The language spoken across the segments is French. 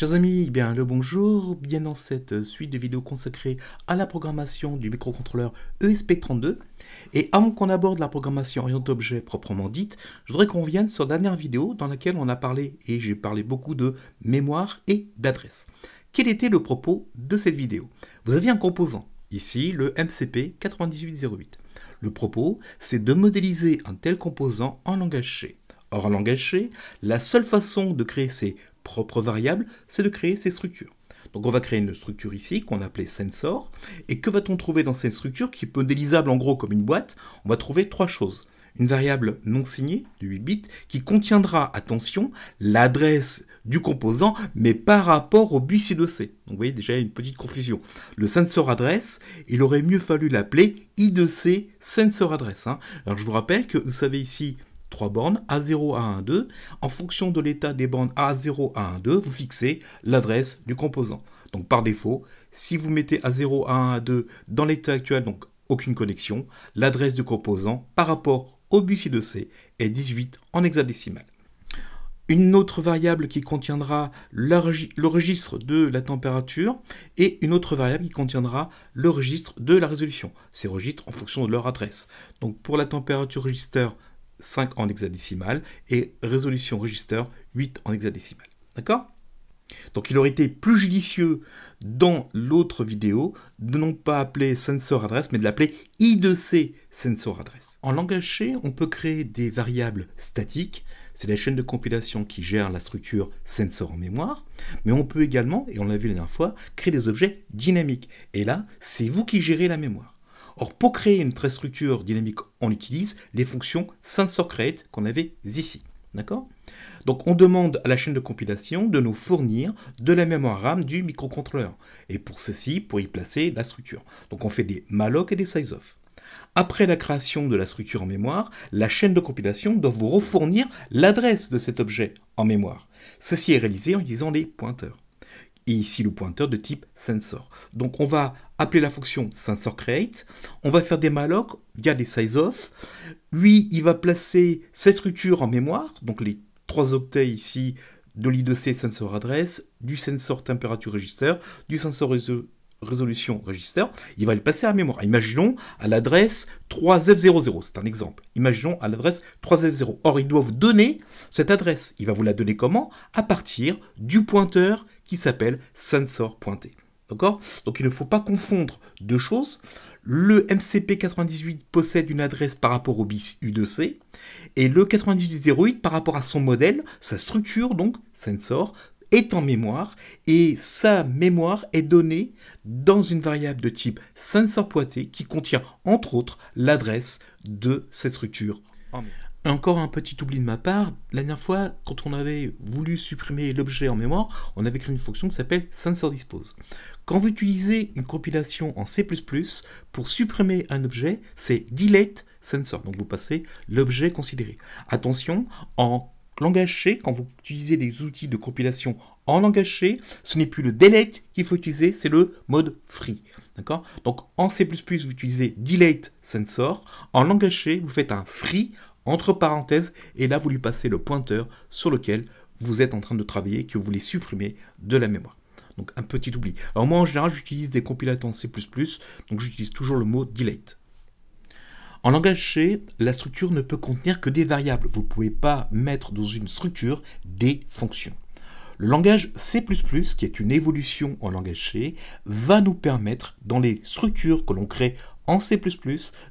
Chers amis, eh bien le bonjour, bien dans cette suite de vidéos consacrée à la programmation du microcontrôleur ESP32. Et avant qu'on aborde la programmation orientée objet proprement dite, je voudrais qu'on revienne sur la dernière vidéo dans laquelle on a parlé, et j'ai parlé beaucoup de mémoire et d'adresse. Quel était le propos de cette vidéo Vous avez un composant, ici le MCP9808. Le propos, c'est de modéliser un tel composant en langage C. Or, en langage C, la seule façon de créer ces propre variable, c'est de créer ces structures. Donc on va créer une structure ici qu'on appelait sensor. Et que va-t-on trouver dans cette structure qui est modélisable en gros comme une boîte On va trouver trois choses. Une variable non signée de 8 bits qui contiendra, attention, l'adresse du composant, mais par rapport au bus I2C. Donc vous voyez déjà une petite confusion. Le sensor adresse, il aurait mieux fallu l'appeler I2C sensor adresse. Hein. Alors je vous rappelle que vous savez ici 3 bornes A0, A1, 2. En fonction de l'état des bornes A0, A1, 2, vous fixez l'adresse du composant. Donc par défaut, si vous mettez A0, A1, A2 dans l'état actuel, donc aucune connexion, l'adresse du composant par rapport au buffet de C est 18 en hexadécimal. Une autre variable qui contiendra le registre de la température et une autre variable qui contiendra le registre de la résolution. Ces registres en fonction de leur adresse. Donc pour la température register 5 en hexadécimal et résolution register 8 en hexadécimal. D'accord donc il aurait été plus judicieux dans l'autre vidéo de non pas appeler sensor adresse mais de l'appeler i2c sensor adresse. En langage C, on peut créer des variables statiques, c'est la chaîne de compilation qui gère la structure sensor en mémoire, mais on peut également, et on l'a vu la dernière fois, créer des objets dynamiques. Et là, c'est vous qui gérez la mémoire. Or, pour créer une structure dynamique, on utilise les fonctions sensorCreate qu'on avait ici. D'accord Donc, on demande à la chaîne de compilation de nous fournir de la mémoire RAM du microcontrôleur. Et pour ceci, pour y placer la structure. Donc, on fait des malloc et des size-off. Après la création de la structure en mémoire, la chaîne de compilation doit vous refournir l'adresse de cet objet en mémoire. Ceci est réalisé en utilisant les pointeurs et ici le pointeur de type sensor. Donc on va appeler la fonction sensor create, on va faire des malloc, via des size off. Lui, il va placer cette structure en mémoire, donc les trois octets ici de l'IDC sensor adresse, du sensor température register, du sensor résolution register, il va le passer à mémoire. Imaginons à l'adresse 3F00, c'est un exemple. Imaginons à l'adresse 3F0. Or, il doit vous donner cette adresse. Il va vous la donner comment À partir du pointeur qui s'appelle sensor pointé. D'accord Donc il ne faut pas confondre deux choses. Le MCP98 possède une adresse par rapport au bis U2C et le 9808 par rapport à son modèle, sa structure donc sensor est en mémoire et sa mémoire est donnée dans une variable de type sensor pointé qui contient entre autres l'adresse de cette structure encore un petit oubli de ma part, la dernière fois, quand on avait voulu supprimer l'objet en mémoire, on avait créé une fonction qui s'appelle sensorDispose. Quand vous utilisez une compilation en C++, pour supprimer un objet, c'est delete sensor, donc vous passez l'objet considéré. Attention, en langage C, quand vous utilisez des outils de compilation en langage C, ce n'est plus le delete qu'il faut utiliser, c'est le mode free. D'accord Donc en C++, vous utilisez delete sensor. En langage C, vous faites un free entre parenthèses, et là vous lui passez le pointeur sur lequel vous êtes en train de travailler, que vous voulez supprimer de la mémoire. Donc un petit oubli. Alors moi en général j'utilise des compilateurs en C++, donc j'utilise toujours le mot delete. En langage C, la structure ne peut contenir que des variables. Vous ne pouvez pas mettre dans une structure des fonctions. Le langage C++, qui est une évolution en langage C, va nous permettre, dans les structures que l'on crée en C++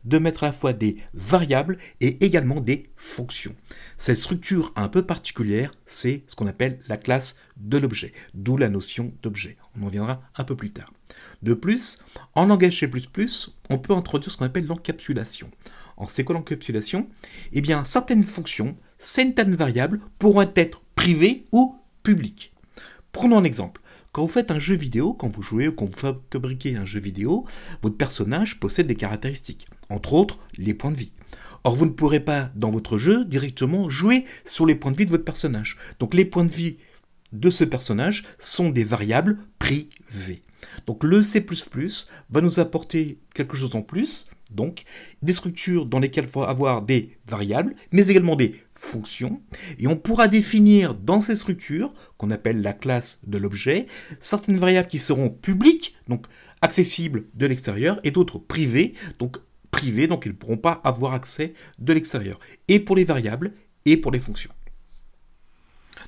de mettre à la fois des variables et également des fonctions. Cette structure un peu particulière, c'est ce qu'on appelle la classe de l'objet, d'où la notion d'objet. On en viendra un peu plus tard. De plus, en langage C++, on peut introduire ce qu'on appelle l'encapsulation. En c'est quoi l'encapsulation Eh bien, certaines fonctions, certaines variables pourront être privées ou publiques. Prenons un exemple. Quand vous faites un jeu vidéo, quand vous jouez ou quand vous fabriquez un jeu vidéo, votre personnage possède des caractéristiques, entre autres les points de vie. Or, vous ne pourrez pas, dans votre jeu, directement jouer sur les points de vie de votre personnage. Donc, les points de vie de ce personnage sont des variables privées. Donc, le C++ va nous apporter quelque chose en plus, donc des structures dans lesquelles il faut avoir des variables, mais également des fonctions et on pourra définir dans ces structures, qu'on appelle la classe de l'objet, certaines variables qui seront publiques, donc accessibles de l'extérieur, et d'autres privées, donc privées, donc ils ne pourront pas avoir accès de l'extérieur, et pour les variables, et pour les fonctions.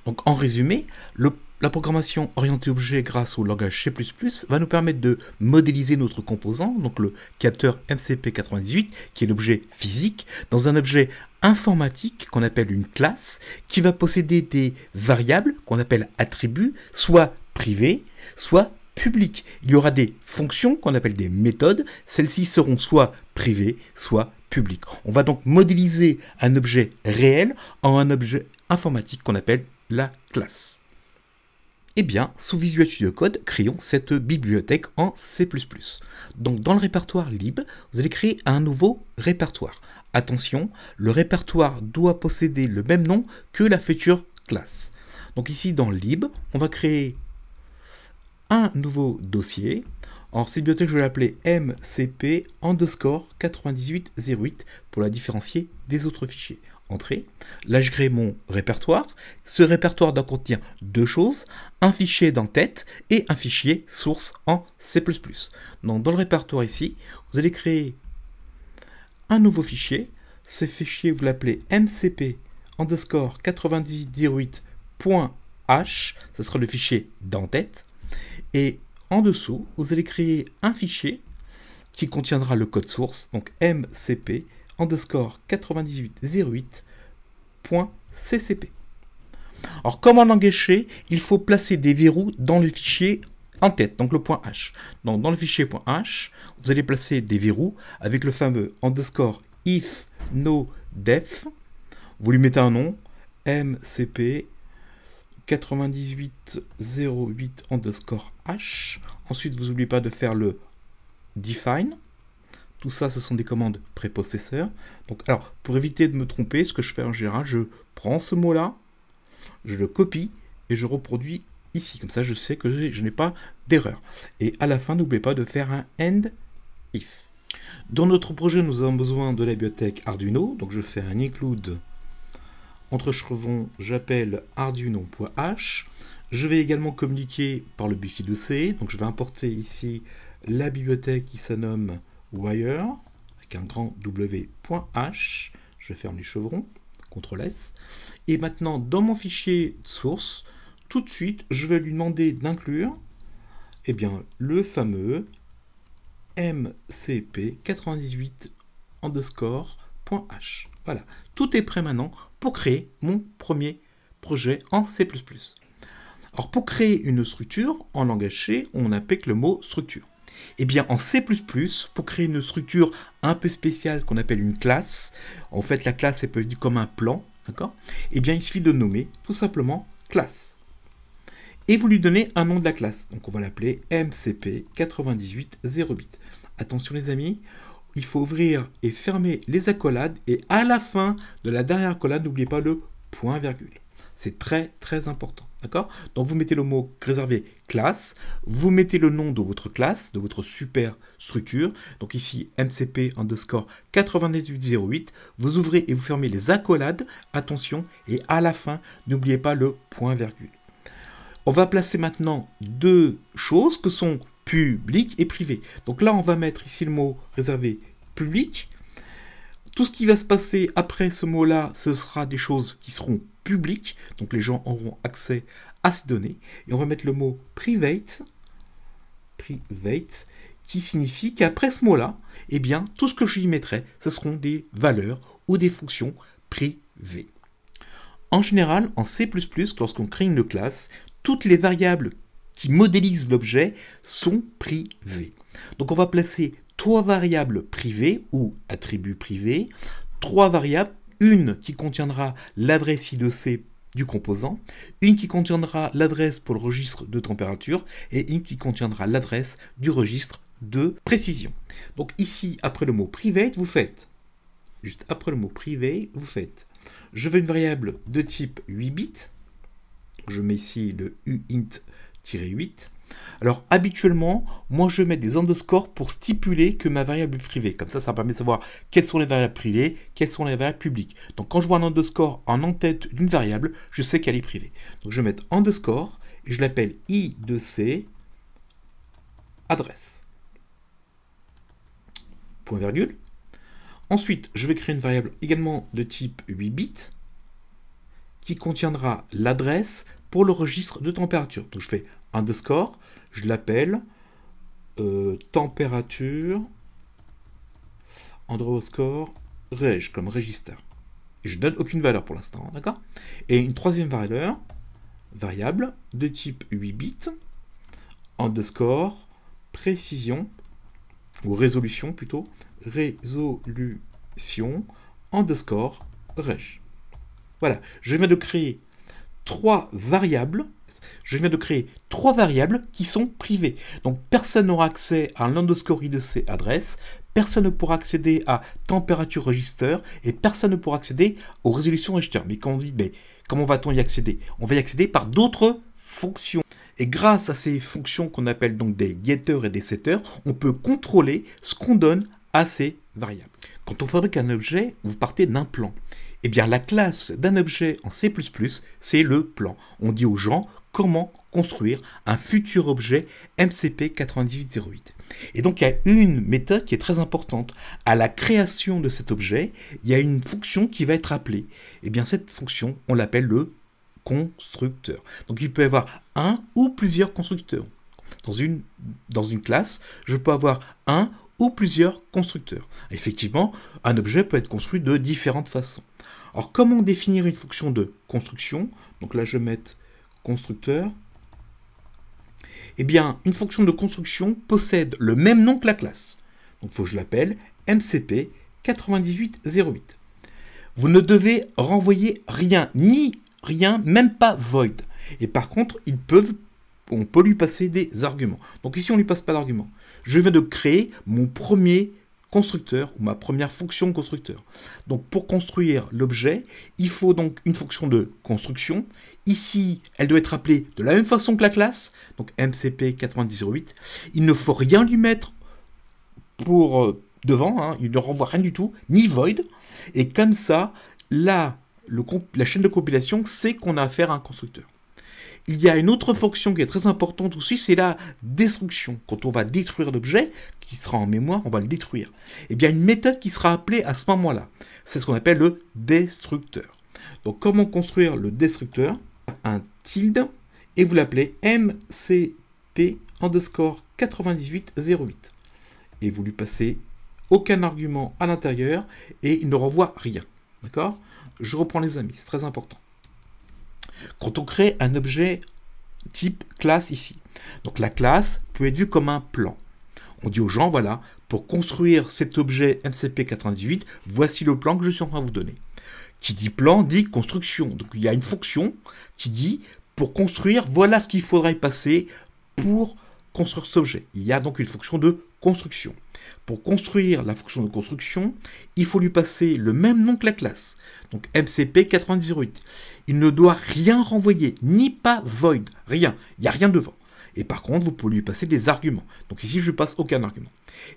Donc en résumé, le la programmation orientée objet grâce au langage C++ va nous permettre de modéliser notre composant, donc le capteur MCP98, qui est l'objet physique, dans un objet informatique qu'on appelle une classe qui va posséder des variables qu'on appelle attributs, soit privées, soit publiques. Il y aura des fonctions qu'on appelle des méthodes, celles-ci seront soit privées, soit publiques. On va donc modéliser un objet réel en un objet informatique qu'on appelle la classe. Eh bien, sous Visual Studio Code, créons cette bibliothèque en C++. Donc dans le répertoire lib, vous allez créer un nouveau répertoire, Attention, le répertoire doit posséder le même nom que la future classe. Donc ici dans lib, on va créer un nouveau dossier. En bibliothèque, je vais l'appeler mcp underscore 9808 pour la différencier des autres fichiers. Entrée. Là, je crée mon répertoire. Ce répertoire doit contenir deux choses, un fichier dans tête et un fichier source en C++. Donc, dans le répertoire ici, vous allez créer un nouveau fichier. Ce fichier, vous l'appelez mcp underscore h ce sera le fichier d'entête. Et en dessous, vous allez créer un fichier qui contiendra le code source, donc mcp underscore 9808.ccp. Alors, comment l'engager Il faut placer des verrous dans le fichier en tête, donc le point H. dans le fichier point .h, vous allez placer des verrous avec le fameux underscore if no def. Vous lui mettez un nom, mcp 9808 underscore h. Ensuite, vous n'oubliez pas de faire le define. Tout ça, ce sont des commandes prépossesseurs. Donc, alors, pour éviter de me tromper, ce que je fais en général, je prends ce mot-là, je le copie et je reproduis ici. Comme ça, je sais que je n'ai pas d'erreur. Et à la fin, n'oubliez pas de faire un end if. Dans notre projet, nous avons besoin de la bibliothèque Arduino. Donc je fais un include entre chevrons, j'appelle arduino.h. Je vais également communiquer par le i 2 c Donc je vais importer ici la bibliothèque qui se nomme wire avec un grand w.h. Je ferme les chevrons, CTRL S. Et maintenant, dans mon fichier source, tout de suite, je vais lui demander d'inclure eh bien, le fameux mcp98 underscore.h. Voilà, tout est prêt maintenant pour créer mon premier projet en C++. Alors pour créer une structure en langage C, on appelle le mot structure. Eh bien en C++, pour créer une structure un peu spéciale qu'on appelle une classe, en fait la classe est peut-être comme un plan, d'accord Eh bien il suffit de nommer tout simplement classe et vous lui donnez un nom de la classe. Donc on va l'appeler MCP9808. Attention les amis, il faut ouvrir et fermer les accolades et à la fin de la dernière accolade, n'oubliez pas le point virgule. C'est très très important. D'accord Donc vous mettez le mot réservé classe, vous mettez le nom de votre classe, de votre super structure. Donc ici MCP underscore 9808. Vous ouvrez et vous fermez les accolades. Attention, et à la fin, n'oubliez pas le point virgule. On va placer maintenant deux choses que sont public et privé. Donc là, on va mettre ici le mot réservé public. Tout ce qui va se passer après ce mot-là, ce sera des choses qui seront publiques. Donc les gens auront accès à ces données. Et on va mettre le mot private. Private qui signifie qu'après ce mot-là, eh bien, tout ce que j'y mettrai, ce seront des valeurs ou des fonctions privées. En général, en C++, lorsqu'on crée une classe, toutes les variables qui modélisent l'objet sont privées. Donc on va placer trois variables privées ou attributs privés, trois variables, une qui contiendra l'adresse I2C du composant, une qui contiendra l'adresse pour le registre de température et une qui contiendra l'adresse du registre de précision. Donc ici, après le mot private, vous faites, juste après le mot privé, vous faites, je veux une variable de type 8 bits, je mets ici le uint-8. Alors habituellement, moi je mets des underscores pour stipuler que ma variable est privée. Comme ça, ça permet de savoir quelles sont les variables privées, quelles sont les variables publiques. Donc quand je vois un underscore en en d'une variable, je sais qu'elle est privée. Donc je vais mettre underscore et je l'appelle i de c adresse. Point virgule. Ensuite, je vais créer une variable également de type 8 bits qui contiendra l'adresse pour le registre de température. Donc je fais underscore, je l'appelle euh, température underscore reg comme register. Je je donne aucune valeur pour l'instant, d'accord Et une troisième valeur, variable de type 8 bits, underscore précision, ou résolution plutôt, résolution underscore reg. Voilà, je viens de créer trois variables. Je viens de créer trois variables qui sont privées. Donc personne n'aura accès à l'underscore de ces adresses, personne ne pourra accéder à température register et personne ne pourra accéder aux résolutions register. Mais quand on dit, mais comment va-t-on y accéder On va y accéder par d'autres fonctions. Et grâce à ces fonctions qu'on appelle donc des getters et des setters, on peut contrôler ce qu'on donne à ces variables. Quand on fabrique un objet, vous partez d'un plan. Eh bien, la classe d'un objet en C++, c'est le plan. On dit aux gens comment construire un futur objet MCP 9808. Et donc, il y a une méthode qui est très importante. À la création de cet objet, il y a une fonction qui va être appelée. Eh bien, cette fonction, on l'appelle le constructeur. Donc, il peut y avoir un ou plusieurs constructeurs. Dans une, dans une classe, je peux avoir un ou plusieurs constructeurs. Effectivement, un objet peut être construit de différentes façons. Alors comment définir une fonction de construction Donc là je vais constructeur. Eh bien, une fonction de construction possède le même nom que la classe. Donc il faut que je l'appelle MCP 9808. Vous ne devez renvoyer rien, ni rien, même pas void. Et par contre, ils peuvent, on peut lui passer des arguments. Donc ici, on lui passe pas d'arguments je viens de créer mon premier constructeur ou ma première fonction constructeur. Donc pour construire l'objet, il faut donc une fonction de construction. Ici, elle doit être appelée de la même façon que la classe, donc mcp 908 Il ne faut rien lui mettre pour euh, devant, hein. il ne renvoie rien du tout, ni void. Et comme ça, là, la chaîne de compilation sait qu'on a affaire à un constructeur il y a une autre fonction qui est très importante aussi, c'est la destruction. Quand on va détruire l'objet, qui sera en mémoire, on va le détruire. Et eh bien, une méthode qui sera appelée à ce moment-là. C'est ce qu'on appelle le destructeur. Donc, comment construire le destructeur Un tilde, et vous l'appelez mcp underscore 9808. Et vous lui passez aucun argument à l'intérieur, et il ne renvoie rien. D'accord Je reprends les amis, c'est très important quand on crée un objet type classe ici. Donc la classe peut être vue comme un plan. On dit aux gens, voilà, pour construire cet objet MCP98, voici le plan que je suis en train de vous donner. Qui dit plan dit construction. Donc il y a une fonction qui dit, pour construire, voilà ce qu'il faudrait passer pour construire cet objet. Il y a donc une fonction de construction. Pour construire la fonction de construction, il faut lui passer le même nom que la classe, donc MCP98. Il ne doit rien renvoyer, ni pas void, rien, il n'y a rien devant. Et par contre, vous pouvez lui passer des arguments. Donc ici, je ne passe aucun argument.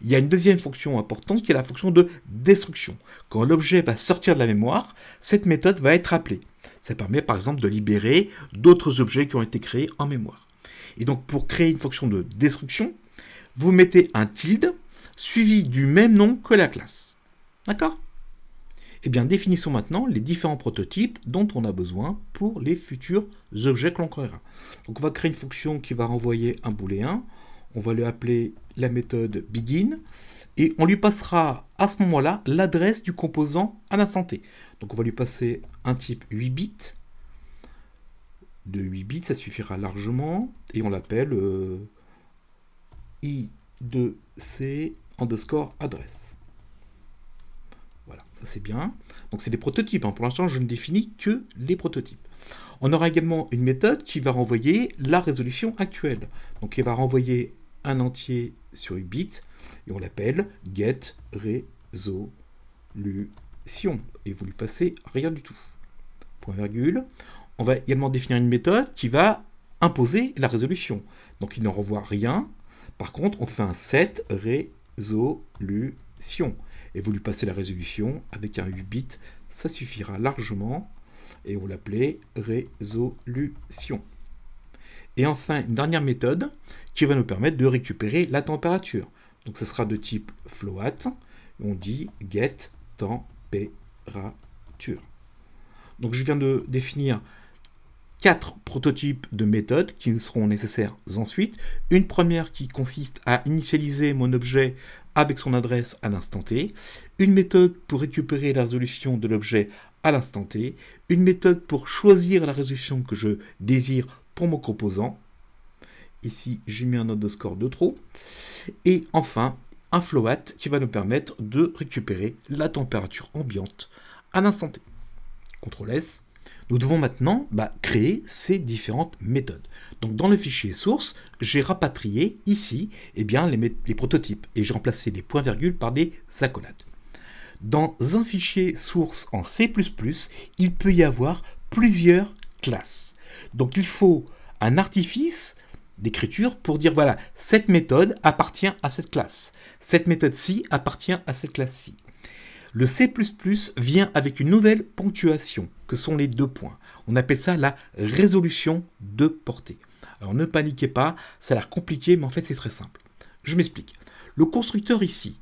Il y a une deuxième fonction importante qui est la fonction de destruction. Quand l'objet va sortir de la mémoire, cette méthode va être appelée. Ça permet par exemple de libérer d'autres objets qui ont été créés en mémoire. Et donc pour créer une fonction de destruction, vous mettez un tilde suivi du même nom que la classe. D'accord Eh bien, définissons maintenant les différents prototypes dont on a besoin pour les futurs objets que l'on créera. Donc, on va créer une fonction qui va renvoyer un booléen. On va lui appeler la méthode begin et on lui passera à ce moment-là l'adresse du composant à l'instant T. Donc on va lui passer un type 8 bits. De 8 bits, ça suffira largement. Et on l'appelle euh, I2C underscore adresse. Voilà, ça c'est bien. Donc c'est des prototypes. Hein. Pour l'instant, je ne définis que les prototypes. On aura également une méthode qui va renvoyer la résolution actuelle. Donc il va renvoyer un entier sur 8 bits et on l'appelle get Et vous lui passez rien du tout. Point virgule. On va également définir une méthode qui va imposer la résolution. Donc il ne renvoie rien. Par contre, on fait un set résolution. Et vous lui passez la résolution avec un 8 bits, ça suffira largement. Et on l'appelait résolution. Et enfin, une dernière méthode qui va nous permettre de récupérer la température. Donc ça sera de type float. On dit get température. Donc je viens de définir quatre prototypes de méthodes qui seront nécessaires ensuite. Une première qui consiste à initialiser mon objet avec son adresse à l'instant T, une méthode pour récupérer la résolution de l'objet à l'instant T, une méthode pour choisir la résolution que je désire pour mon composant. Ici, j'ai mis un note de score de trop. Et enfin, un float qui va nous permettre de récupérer la température ambiante à l'instant T. CTRL S, nous devons maintenant bah, créer ces différentes méthodes. Donc dans le fichier source, j'ai rapatrié ici eh les, les prototypes et j'ai remplacé les points-virgules par des accolades. Dans un fichier source en C++, il peut y avoir plusieurs classes. Donc il faut un artifice d'écriture pour dire voilà, cette méthode appartient à cette classe. Cette méthode-ci appartient à cette classe-ci. Le C++ vient avec une nouvelle ponctuation, que sont les deux points. On appelle ça la résolution de portée. Alors ne paniquez pas, ça a l'air compliqué, mais en fait c'est très simple. Je m'explique. Le constructeur ici,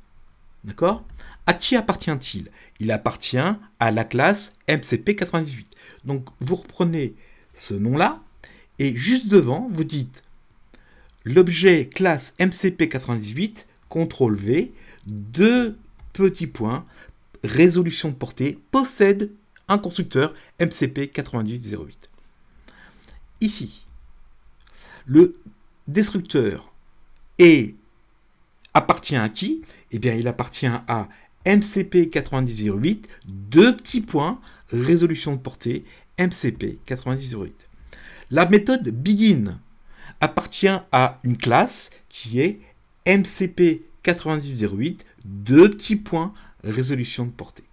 d'accord À qui appartient-il Il appartient à la classe MCP98. Donc vous reprenez ce nom-là, et juste devant, vous dites l'objet classe MCP98, contrôle V, deux petits points, résolution de portée possède un constructeur MCP 9808. Ici, le destructeur est, appartient à qui Eh bien, il appartient à MCP 9808, deux petits points, résolution de portée, MCP 9808. La méthode begin appartient à une classe qui est MCP 9808, deux petits points, résolution de portée.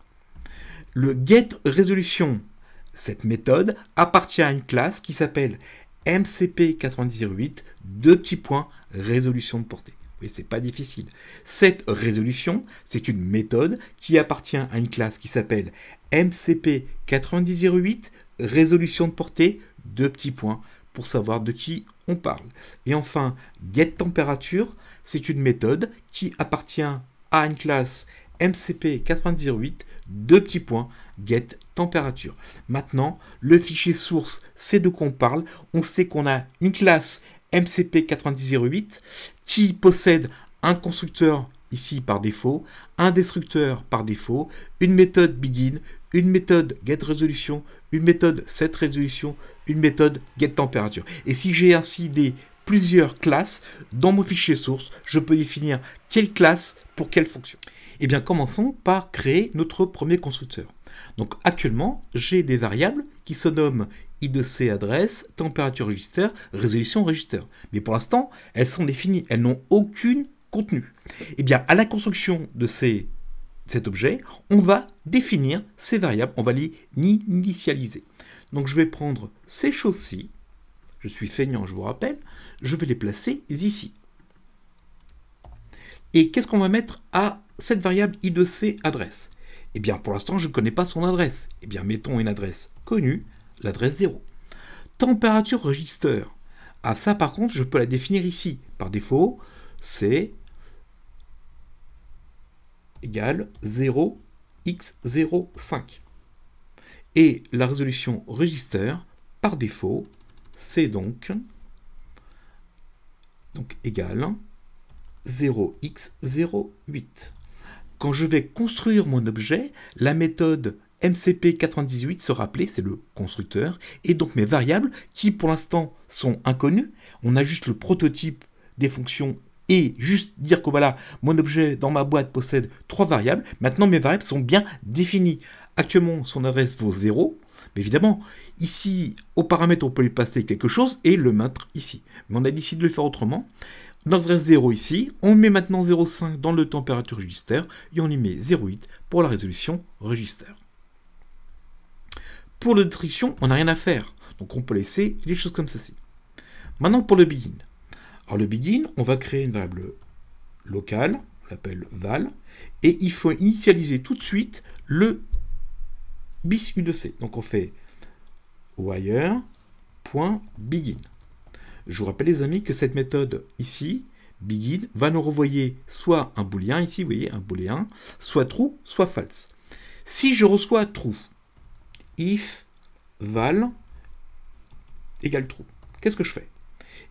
Le résolution cette méthode, appartient à une classe qui s'appelle mcp 908 deux petits points, résolution de portée. Oui, c'est pas difficile. Cette résolution, c'est une méthode qui appartient à une classe qui s'appelle mcp 908 résolution de portée, deux petits points, pour savoir de qui on parle. Et enfin, température c'est une méthode qui appartient à une classe mcp 908 deux petits points, get température. Maintenant, le fichier source, c'est de quoi on parle. On sait qu'on a une classe mcp 908 qui possède un constructeur ici par défaut, un destructeur par défaut, une méthode begin, une méthode getResolution, une méthode setResolution, une méthode température Et si j'ai ainsi des plusieurs classes, dans mon fichier source, je peux définir quelle classe pour quelle fonction. Eh bien, commençons par créer notre premier constructeur. Donc actuellement, j'ai des variables qui se nomment I2C adresse, température register, résolution register. Mais pour l'instant, elles sont définies, elles n'ont aucune contenu. Eh bien, à la construction de ces, cet objet, on va définir ces variables, on va les initialiser. Donc je vais prendre ces choses-ci, je suis feignant, je vous rappelle, je vais les placer ici. Et qu'est-ce qu'on va mettre à cette variable i de c adresse Eh bien, pour l'instant, je ne connais pas son adresse. Eh bien, mettons une adresse connue, l'adresse 0. Température register. Ah, ça, par contre, je peux la définir ici. Par défaut, c'est égal 0x05. Et la résolution register, par défaut, c'est donc, donc 0x08. Quand je vais construire mon objet, la méthode MCP98 sera appelée, c'est le constructeur, et donc mes variables, qui pour l'instant sont inconnues, on a juste le prototype des fonctions et juste dire que voilà, mon objet dans ma boîte possède trois variables. Maintenant, mes variables sont bien définies. Actuellement, son adresse vaut 0. Mais évidemment, ici, au paramètre, on peut lui passer quelque chose et le mettre ici. Mais on a décidé de le faire autrement notre 0 ici, on met maintenant 0,5 dans le température register et on y met 0,8 pour la résolution register. Pour le destruction, on n'a rien à faire, donc on peut laisser les choses comme ceci. Maintenant pour le begin. Alors le begin, on va créer une variable locale, on l'appelle val, et il faut initialiser tout de suite le bis de c. Donc on fait wire.begin. Je vous rappelle les amis que cette méthode ici, begin, va nous renvoyer soit un booléen, ici vous voyez un booléen, soit true, soit false. Si je reçois true, if val égale true, qu'est-ce que je fais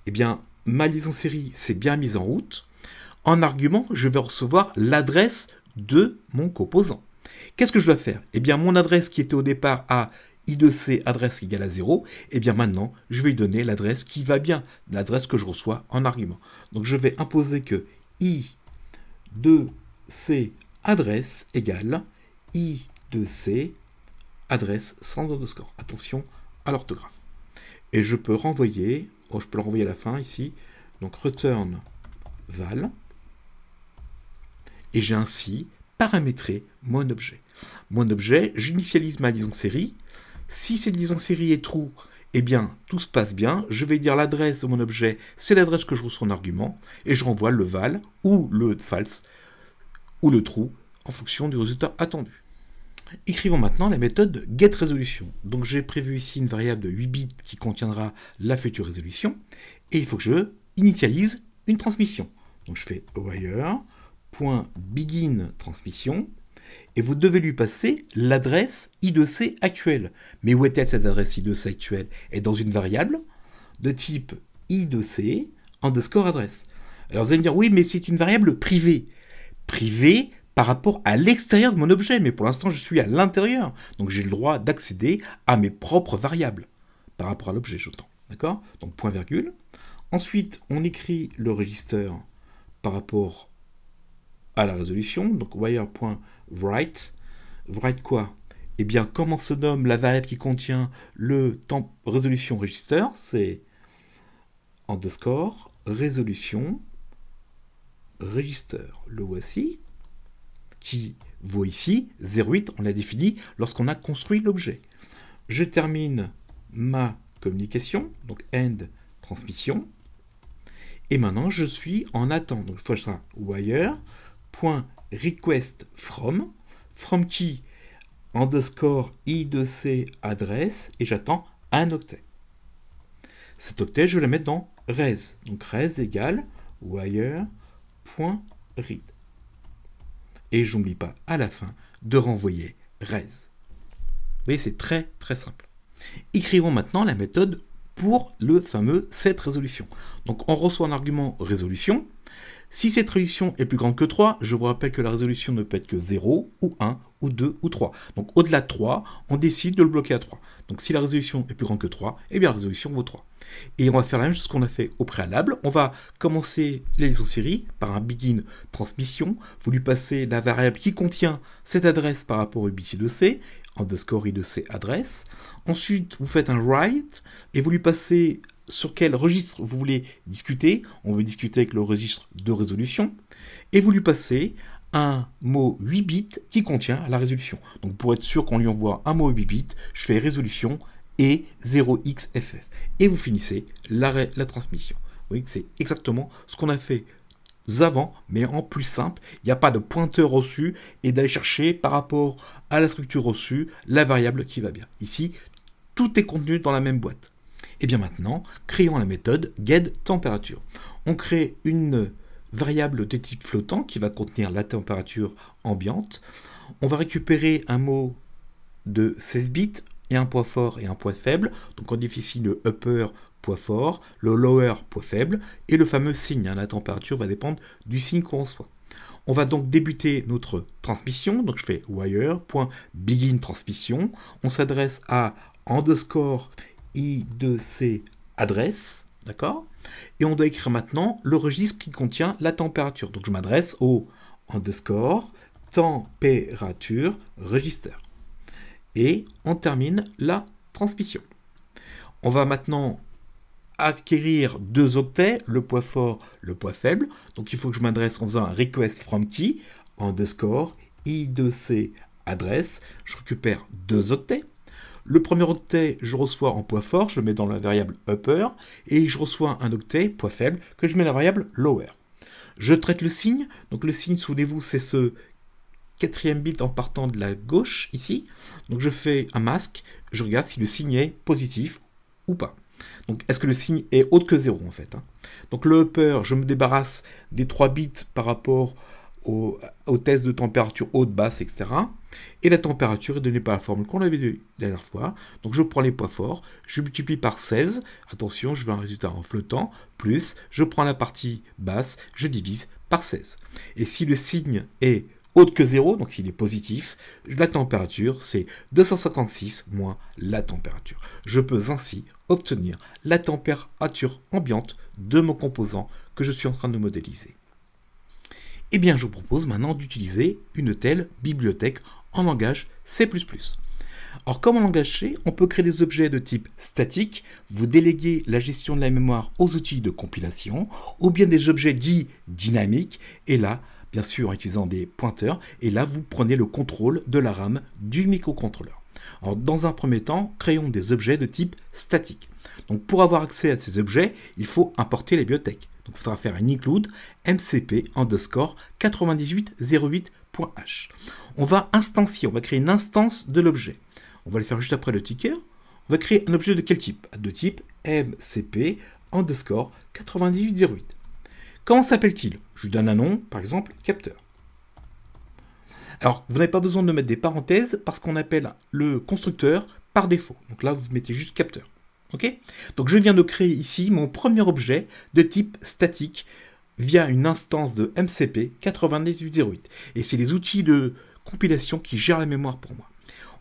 Eh bien, ma liaison série s'est bien mise en route. En argument, je vais recevoir l'adresse de mon composant. Qu'est-ce que je dois faire Eh bien, mon adresse qui était au départ à i2c adresse égale à 0, et eh bien maintenant, je vais lui donner l'adresse qui va bien, l'adresse que je reçois en argument. Donc je vais imposer que i2c adresse égale i2c adresse sans underscore. Attention à l'orthographe. Et je peux renvoyer, oh, je peux le renvoyer à la fin ici, donc return val, et j'ai ainsi paramétré mon objet. Mon objet, j'initialise ma liaison série, si cette liaison série est true, eh bien, tout se passe bien. Je vais dire l'adresse de mon objet, c'est l'adresse que je reçois en argument, et je renvoie le val ou le false ou le true en fonction du résultat attendu. Écrivons maintenant la méthode getResolution. Donc j'ai prévu ici une variable de 8 bits qui contiendra la future résolution, et il faut que je initialise une transmission. Donc je fais wire.begin transmission, et vous devez lui passer l'adresse I2C actuelle. Mais où est-elle cette adresse I2C actuelle Elle est dans une variable de type I2C underscore adresse. Alors vous allez me dire, oui, mais c'est une variable privée. Privée par rapport à l'extérieur de mon objet, mais pour l'instant je suis à l'intérieur. Donc j'ai le droit d'accéder à mes propres variables par rapport à l'objet, j'entends. D'accord Donc point virgule. Ensuite, on écrit le registre par rapport à la résolution. Donc wire write. Write quoi Eh bien, comment se nomme la variable qui contient le temps résolution register C'est underscore résolution register. Le voici, qui vaut ici 0,8, on l'a défini lorsqu'on a construit l'objet. Je termine ma communication, donc end transmission. Et maintenant, je suis en attente. Donc, il faut que request from, from key »« underscore i de c adresse, et j'attends un octet. Cet octet, je vais le mettre dans res. Donc res égale wire.read. Et j'oublie pas à la fin de renvoyer res. Vous voyez, c'est très très simple. Écrivons maintenant la méthode pour le fameux set résolution. Donc on reçoit un argument résolution si cette résolution est plus grande que 3, je vous rappelle que la résolution ne peut être que 0, ou 1, ou 2, ou 3. Donc au-delà de 3, on décide de le bloquer à 3. Donc si la résolution est plus grande que 3, eh bien la résolution vaut 3. Et on va faire la même chose qu'on a fait au préalable. On va commencer les liaisons série par un begin transmission. Vous lui passez la variable qui contient cette adresse par rapport au bc de c underscore i de c adresse. Ensuite, vous faites un write et vous lui passez sur quel registre vous voulez discuter. On veut discuter avec le registre de résolution. Et vous lui passez un mot 8 bits qui contient la résolution. Donc pour être sûr qu'on lui envoie un mot 8 bits, je fais résolution et 0xff. Et vous finissez la, la transmission. Vous voyez que c'est exactement ce qu'on a fait avant, mais en plus simple. Il n'y a pas de pointeur reçu et d'aller chercher par rapport à la structure reçue la variable qui va bien. Ici, tout est contenu dans la même boîte. Et eh bien maintenant, créons la méthode getTempérature. On crée une variable de type flottant qui va contenir la température ambiante. On va récupérer un mot de 16 bits et un poids fort et un poids faible. Donc on ici le upper poids fort, le lower poids faible et le fameux signe. Hein. La température va dépendre du signe qu'on reçoit. On va donc débuter notre transmission. Donc je fais wire.begin transmission. On s'adresse à underscore i de c adresse, d'accord Et on doit écrire maintenant le registre qui contient la température. Donc je m'adresse au underscore température register. Et on termine la transmission. On va maintenant acquérir deux octets, le poids fort, le poids faible. Donc il faut que je m'adresse en faisant un request from key, underscore, i2c adresse. Je récupère deux octets. Le premier octet, je reçois en poids fort, je le mets dans la variable upper, et je reçois un octet, poids faible, que je mets dans la variable lower. Je traite le signe, donc le signe, souvenez-vous, c'est ce quatrième bit en partant de la gauche, ici. Donc je fais un masque, je regarde si le signe est positif ou pas. Donc est-ce que le signe est autre que 0 en fait hein Donc le upper, je me débarrasse des 3 bits par rapport aux, test tests de température haute, basse, etc. Et la température est donnée par la formule qu'on avait vue la dernière fois. Donc je prends les poids forts, je multiplie par 16. Attention, je veux un résultat en flottant. Plus, je prends la partie basse, je divise par 16. Et si le signe est haute que 0, donc s'il est positif, la température c'est 256 moins la température. Je peux ainsi obtenir la température ambiante de mon composant que je suis en train de modéliser. Eh bien, je vous propose maintenant d'utiliser une telle bibliothèque en langage C++. Alors, comme en langage C, on peut créer des objets de type statique, vous déléguez la gestion de la mémoire aux outils de compilation, ou bien des objets dits dynamiques, et là, bien sûr en utilisant des pointeurs, et là, vous prenez le contrôle de la RAM du microcontrôleur. Alors, dans un premier temps, créons des objets de type statique. Donc, pour avoir accès à ces objets, il faut importer les bibliothèques. Donc il faudra faire un include mcp underscore 9808.h. On va instancier, on va créer une instance de l'objet. On va le faire juste après le ticker. On va créer un objet de quel type De type mcp underscore 9808. Comment s'appelle-t-il Je lui donne un nom, par exemple capteur. Alors, vous n'avez pas besoin de mettre des parenthèses parce qu'on appelle le constructeur par défaut. Donc là, vous mettez juste capteur. Donc je viens de créer ici mon premier objet de type statique via une instance de MCP 9808. Et c'est les outils de compilation qui gèrent la mémoire pour moi.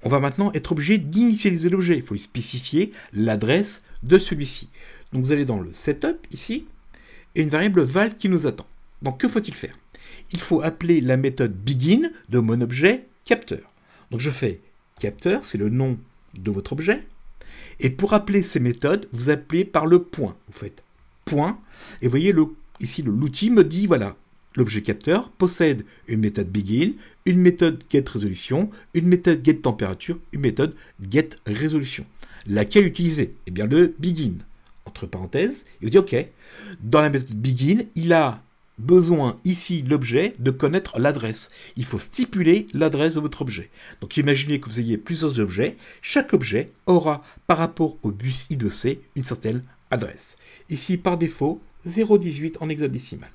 On va maintenant être obligé d'initialiser l'objet. Il faut y spécifier l'adresse de celui-ci. Donc vous allez dans le setup ici, et une variable val qui nous attend. Donc que faut-il faire Il faut appeler la méthode begin de mon objet capteur. Donc je fais capteur, c'est le nom de votre objet, et pour appeler ces méthodes, vous appelez par le point. Vous faites point. Et voyez le, ici, l'outil me dit, voilà, l'objet capteur possède une méthode begin, une méthode getResolution, une méthode getTempérature, une méthode getResolution. Laquelle utiliser Eh bien, le begin. Entre parenthèses, il vous dit, OK, dans la méthode begin, il a besoin ici l'objet de connaître l'adresse. Il faut stipuler l'adresse de votre objet. Donc imaginez que vous ayez plusieurs objets. Chaque objet aura par rapport au bus I 2 C une certaine adresse. Ici par défaut 0,18 en hexadécimal.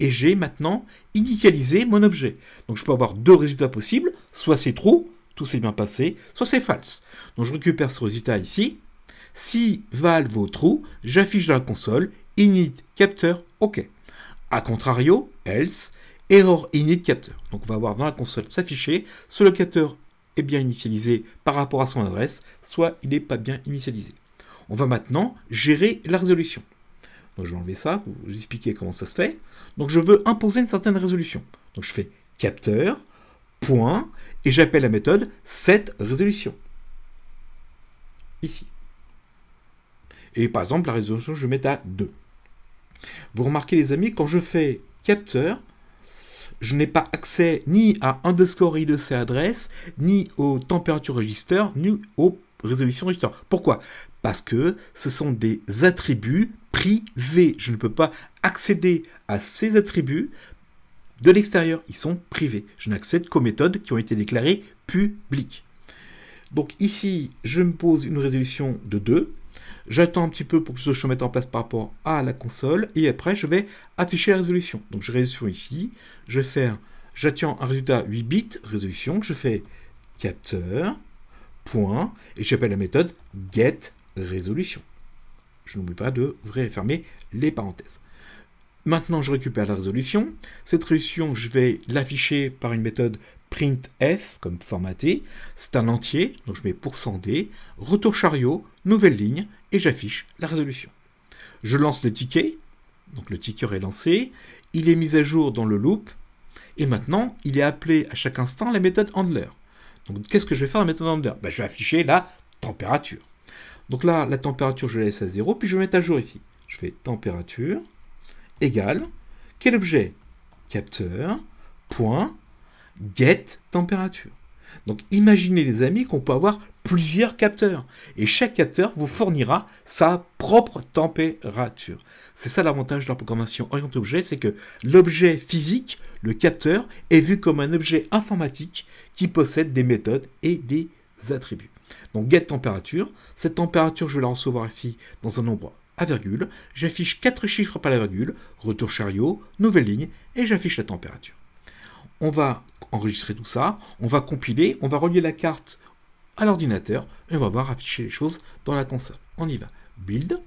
Et j'ai maintenant initialisé mon objet. Donc je peux avoir deux résultats possibles. Soit c'est true, tout s'est bien passé, soit c'est false. Donc je récupère ce résultat ici. Si val vaut true, j'affiche dans la console, init, capteur, OK. A contrario, else, error init Donc on va voir dans la console s'afficher soit le capteur est bien initialisé par rapport à son adresse, soit il n'est pas bien initialisé. On va maintenant gérer la résolution. je vais enlever ça vous expliquer comment ça se fait. Donc je veux imposer une certaine résolution. Donc je fais capteur, point, et j'appelle la méthode cette résolution. Ici. Et par exemple, la résolution, je mets à 2. Vous remarquez les amis, quand je fais capteur, je n'ai pas accès ni à underscore i de c adresses, ni au température register, ni aux résolutions register. Pourquoi Parce que ce sont des attributs privés. Je ne peux pas accéder à ces attributs de l'extérieur. Ils sont privés. Je n'accède qu'aux méthodes qui ont été déclarées publiques. Donc ici, je me pose une résolution de 2. J'attends un petit peu pour que ce soit mis en place par rapport à la console. Et après, je vais afficher la résolution. Donc, je résolution ici. Je vais faire, j'attends un résultat 8 bits, résolution. Je fais capteur, point. Et j'appelle la méthode get résolution. Je n'oublie pas de fermer les parenthèses. Maintenant, je récupère la résolution. Cette résolution, je vais l'afficher par une méthode printf comme formaté, c'est un entier, donc je mets %d, retour chariot, nouvelle ligne, et j'affiche la résolution. Je lance le ticket, donc le ticket est lancé, il est mis à jour dans le loop, et maintenant il est appelé à chaque instant la méthode handler. Donc qu'est-ce que je vais faire à la méthode handler ben, Je vais afficher la température. Donc là, la température, je la laisse à 0, puis je vais mettre à jour ici. Je fais température égale, quel objet Capteur, point, get température. Donc imaginez les amis qu'on peut avoir plusieurs capteurs et chaque capteur vous fournira sa propre température. C'est ça l'avantage de la programmation orientée objet, c'est que l'objet physique, le capteur, est vu comme un objet informatique qui possède des méthodes et des attributs. Donc get température, cette température je vais la recevoir ici dans un nombre à virgule, j'affiche quatre chiffres par la virgule, retour chariot, nouvelle ligne et j'affiche la température. On va enregistrer tout ça, on va compiler, on va relier la carte à l'ordinateur et on va voir afficher les choses dans la console. On y va. Build.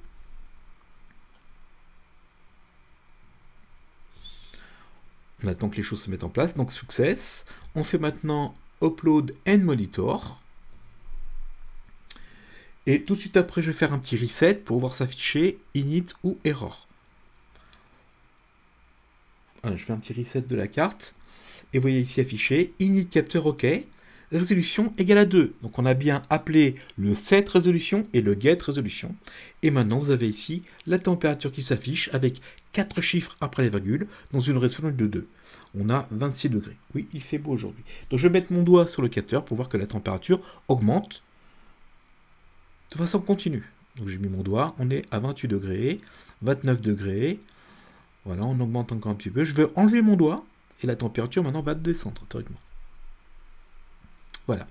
On attend que les choses se mettent en place. Donc success. On fait maintenant upload and monitor. Et tout de suite après, je vais faire un petit reset pour voir s'afficher init ou error. je fais un petit reset de la carte et vous voyez ici affiché init capteur OK, résolution égale à 2. Donc on a bien appelé le set résolution et le get résolution. Et maintenant vous avez ici la température qui s'affiche avec 4 chiffres après les virgules dans une résolution de 2. On a 26 degrés. Oui, il fait beau aujourd'hui. Donc je vais mettre mon doigt sur le capteur pour voir que la température augmente de façon continue. Donc j'ai mis mon doigt, on est à 28 degrés, 29 degrés. Voilà, on augmente encore un petit peu. Je vais enlever mon doigt et la température maintenant va descendre théoriquement. Voilà.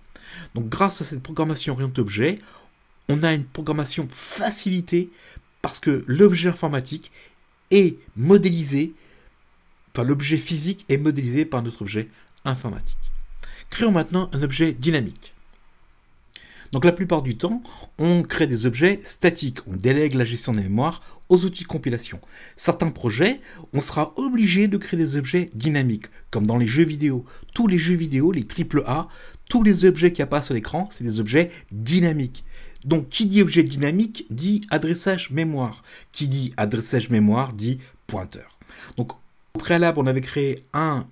Donc grâce à cette programmation orientée objet, on a une programmation facilitée parce que l'objet informatique est modélisé, enfin l'objet physique est modélisé par notre objet informatique. Créons maintenant un objet dynamique. Donc la plupart du temps, on crée des objets statiques, on délègue la gestion des mémoires aux outils de compilation. Certains projets, on sera obligé de créer des objets dynamiques, comme dans les jeux vidéo. Tous les jeux vidéo, les triple a tous les objets qui apparaissent sur l'écran, c'est des objets dynamiques. Donc, qui dit objet dynamique dit adressage mémoire. Qui dit adressage mémoire dit pointeur. Donc, au préalable, on avait créé un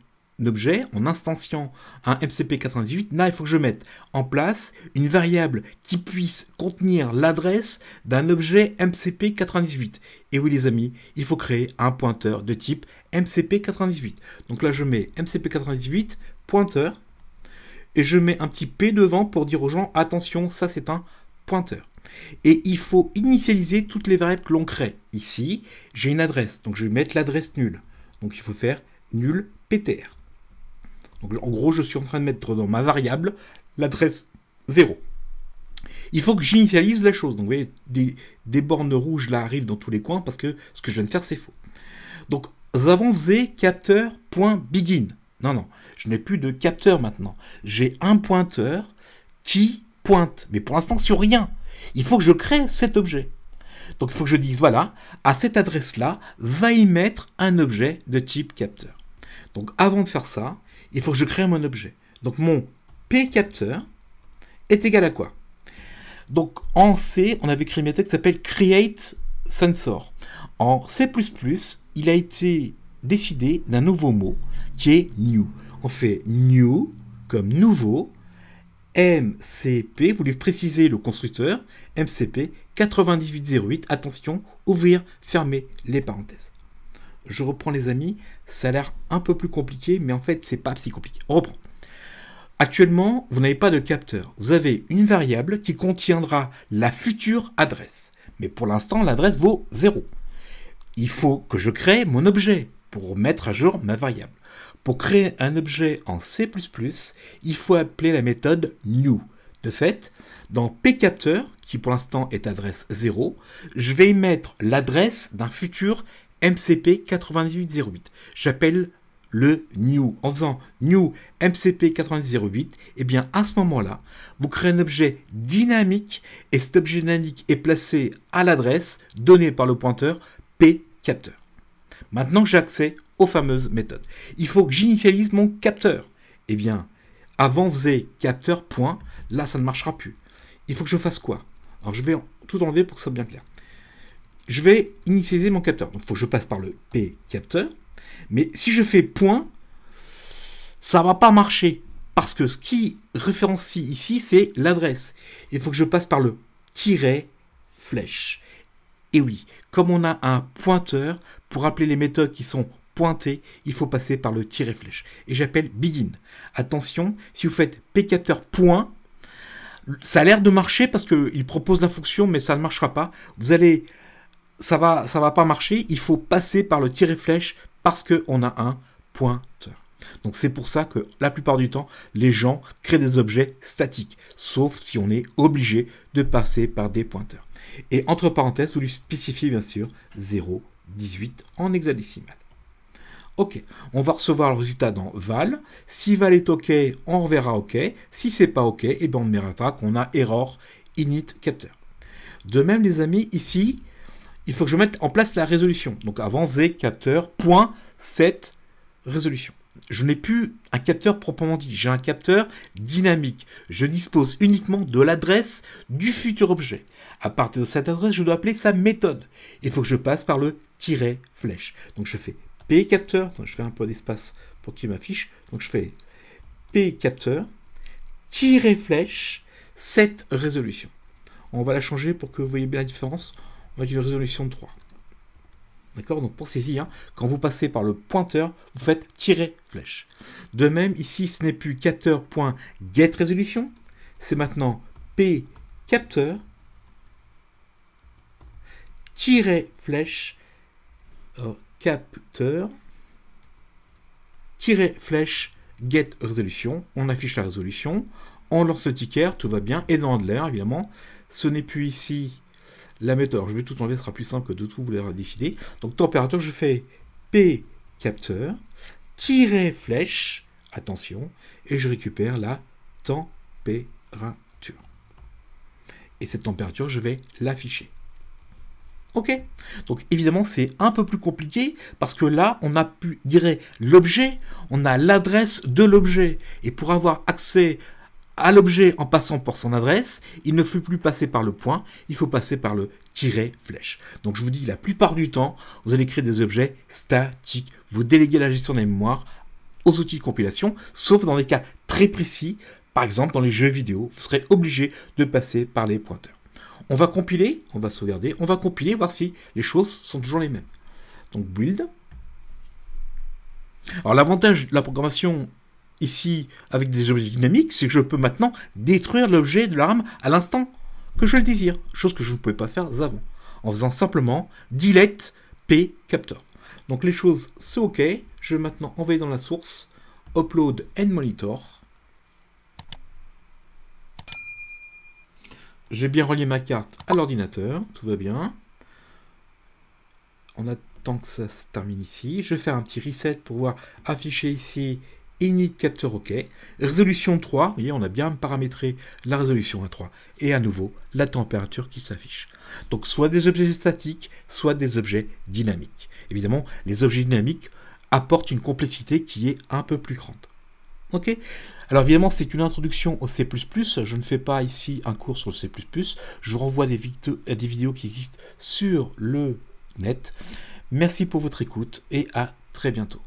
objet, en instanciant un MCP98, là il faut que je mette en place une variable qui puisse contenir l'adresse d'un objet MCP98. Et oui les amis, il faut créer un pointeur de type MCP98. Donc là je mets MCP98 pointeur et je mets un petit P devant pour dire aux gens attention ça c'est un pointeur. Et il faut initialiser toutes les variables que l'on crée. Ici, j'ai une adresse, donc je vais mettre l'adresse nulle. Donc il faut faire nul ptr. Donc en gros, je suis en train de mettre dans ma variable l'adresse 0. Il faut que j'initialise la chose. Donc vous voyez, des, bornes rouges là arrivent dans tous les coins parce que ce que je viens de faire, c'est faux. Donc avant, faisait capteur.begin. Non, non, je n'ai plus de capteur maintenant. J'ai un pointeur qui pointe, mais pour l'instant sur rien. Il faut que je crée cet objet. Donc il faut que je dise, voilà, à cette adresse-là, va y mettre un objet de type capteur. Donc avant de faire ça, il faut que je crée mon objet. Donc mon P capteur est égal à quoi Donc en C, on avait créé une méthode qui s'appelle create sensor. En C++, il a été décidé d'un nouveau mot qui est new. On fait new comme nouveau MCP, vous lui le constructeur, MCP 9808, attention, ouvrir, fermer les parenthèses je reprends les amis, ça a l'air un peu plus compliqué, mais en fait c'est pas si compliqué. On reprend. Actuellement, vous n'avez pas de capteur. Vous avez une variable qui contiendra la future adresse. Mais pour l'instant, l'adresse vaut 0. Il faut que je crée mon objet pour mettre à jour ma variable. Pour créer un objet en C++, il faut appeler la méthode new. De fait, dans pcapteur, qui pour l'instant est adresse 0, je vais y mettre l'adresse d'un futur MCP 9808. J'appelle le new. En faisant new MCP 9808, et bien à ce moment-là, vous créez un objet dynamique et cet objet dynamique est placé à l'adresse donnée par le pointeur P Maintenant que j'ai accès aux fameuses méthodes, il faut que j'initialise mon capteur. Et eh bien, avant vous faisait capteur point, là ça ne marchera plus. Il faut que je fasse quoi Alors je vais tout enlever pour que ce soit bien clair je vais initialiser mon capteur. il faut que je passe par le P capteur. Mais si je fais point, ça va pas marcher. Parce que ce qui référencie ici, c'est l'adresse. Il faut que je passe par le tiret flèche. Et oui, comme on a un pointeur, pour appeler les méthodes qui sont pointées, il faut passer par le tiret flèche. Et j'appelle begin. Attention, si vous faites P capteur point, ça a l'air de marcher parce qu'il propose la fonction, mais ça ne marchera pas. Vous allez ça va, ça va pas marcher. Il faut passer par le tiret flèche parce qu'on a un pointeur. Donc c'est pour ça que la plupart du temps, les gens créent des objets statiques, sauf si on est obligé de passer par des pointeurs. Et entre parenthèses, vous lui spécifiez bien sûr 18 en hexadécimal. Ok, on va recevoir le résultat dans val. Si val est ok, on reverra ok. Si c'est pas ok, et eh ben on qu'on a error init capteur. De même les amis, ici, il faut que je mette en place la résolution. Donc avant, on faisait capteur point résolution. Je n'ai plus un capteur proprement dit, j'ai un capteur dynamique. Je dispose uniquement de l'adresse du futur objet. À partir de cette adresse, je dois appeler sa méthode. Il faut que je passe par le tiret flèche. Donc je fais p capteur, donc je fais un peu d'espace pour qu'il m'affiche. Donc je fais p capteur tiret flèche cette résolution. On va la changer pour que vous voyez bien la différence on résolution de 3. D'accord Donc pour saisir hein. quand vous passez par le pointeur, vous faites tirer flèche. De même, ici, ce n'est plus résolution c'est maintenant p capteur tirer flèche euh, capteur tirer flèche get résolution. On affiche la résolution, on lance le ticker, tout va bien, et dans l'air évidemment, ce n'est plus ici la méthode, je vais tout enlever, ce sera plus simple que de tout vouloir décider. Donc température, je fais P capteur, tirer flèche, attention, et je récupère la température. Et cette température, je vais l'afficher. Ok Donc évidemment, c'est un peu plus compliqué parce que là, on a pu, dire l'objet, on a l'adresse de l'objet. Et pour avoir accès à l'objet en passant par son adresse, il ne faut plus passer par le point, il faut passer par le tiret flèche. Donc je vous dis, la plupart du temps, vous allez créer des objets statiques. Vous déléguez la gestion des mémoires aux outils de compilation, sauf dans les cas très précis, par exemple dans les jeux vidéo, vous serez obligé de passer par les pointeurs. On va compiler, on va sauvegarder, on va compiler, voir si les choses sont toujours les mêmes. Donc build. Alors l'avantage de la programmation ici avec des objets dynamiques, c'est que je peux maintenant détruire l'objet de l'arme à l'instant que je le désire, chose que je ne pouvais pas faire avant, en faisant simplement delete p captor. Donc les choses, c'est OK. Je vais maintenant envoyer dans la source upload and monitor. J'ai bien relié ma carte à l'ordinateur, tout va bien. On attend que ça se termine ici. Je vais faire un petit reset pour voir afficher ici init capteur OK, résolution 3, vous voyez, on a bien paramétré la résolution à 3, et à nouveau la température qui s'affiche. Donc soit des objets statiques, soit des objets dynamiques. Évidemment, les objets dynamiques apportent une complexité qui est un peu plus grande. Ok Alors évidemment, c'est une introduction au C++. Je ne fais pas ici un cours sur le C++. Je vous renvoie à des vidéos qui existent sur le net. Merci pour votre écoute et à très bientôt.